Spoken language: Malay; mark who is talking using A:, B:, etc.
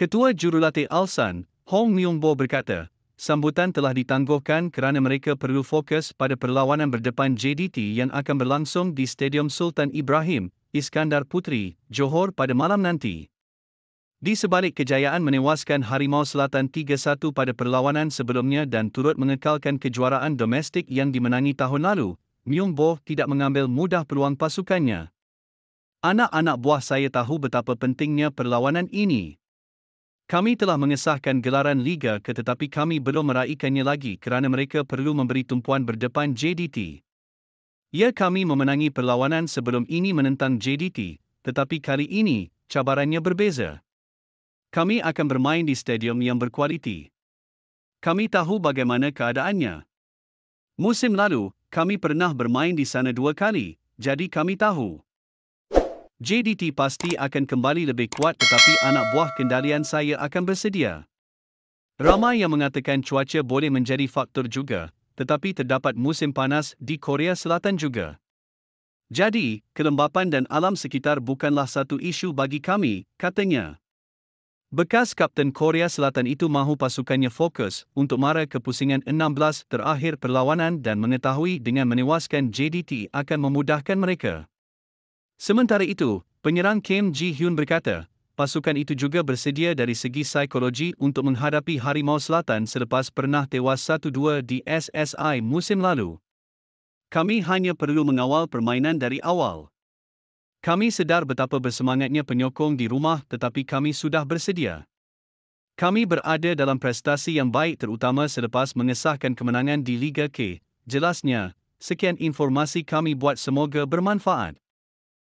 A: Ketua Jurulatih Alsan, Hong Leong Bo berkata, sambutan telah ditangguhkan kerana mereka perlu fokus pada perlawanan berdepan JDT yang akan berlangsung di Stadium Sultan Ibrahim, Iskandar Putri, Johor pada malam nanti. Di sebalik kejayaan menewaskan Harimau Selatan 3-1 pada perlawanan sebelumnya dan turut mengekalkan kejuaraan domestik yang dimenangi tahun lalu, Myung Bo tidak mengambil mudah peluang pasukannya. Anak-anak buah saya tahu betapa pentingnya perlawanan ini. Kami telah mengesahkan gelaran Liga tetapi kami belum meraihkannya lagi kerana mereka perlu memberi tumpuan berdepan JDT. Ya kami memenangi perlawanan sebelum ini menentang JDT, tetapi kali ini, cabarannya berbeza. Kami akan bermain di stadium yang berkualiti. Kami tahu bagaimana keadaannya. Musim lalu, kami pernah bermain di sana dua kali, jadi kami tahu. JDT pasti akan kembali lebih kuat tetapi anak buah kendalian saya akan bersedia. Ramai yang mengatakan cuaca boleh menjadi faktor juga, tetapi terdapat musim panas di Korea Selatan juga. Jadi, kelembapan dan alam sekitar bukanlah satu isu bagi kami, katanya. Bekas Kapten Korea Selatan itu mahu pasukannya fokus untuk mara kepusingan 16 terakhir perlawanan dan mengetahui dengan menewaskan JDT akan memudahkan mereka. Sementara itu, penyerang Kim Ji Hyun berkata, pasukan itu juga bersedia dari segi psikologi untuk menghadapi Harimau Selatan selepas pernah tewas 1-2 di SSI musim lalu. Kami hanya perlu mengawal permainan dari awal. Kami sedar betapa bersemangatnya penyokong di rumah tetapi kami sudah bersedia. Kami berada dalam prestasi yang baik terutama selepas mengesahkan kemenangan di Liga K. Jelasnya, sekian informasi kami buat semoga bermanfaat.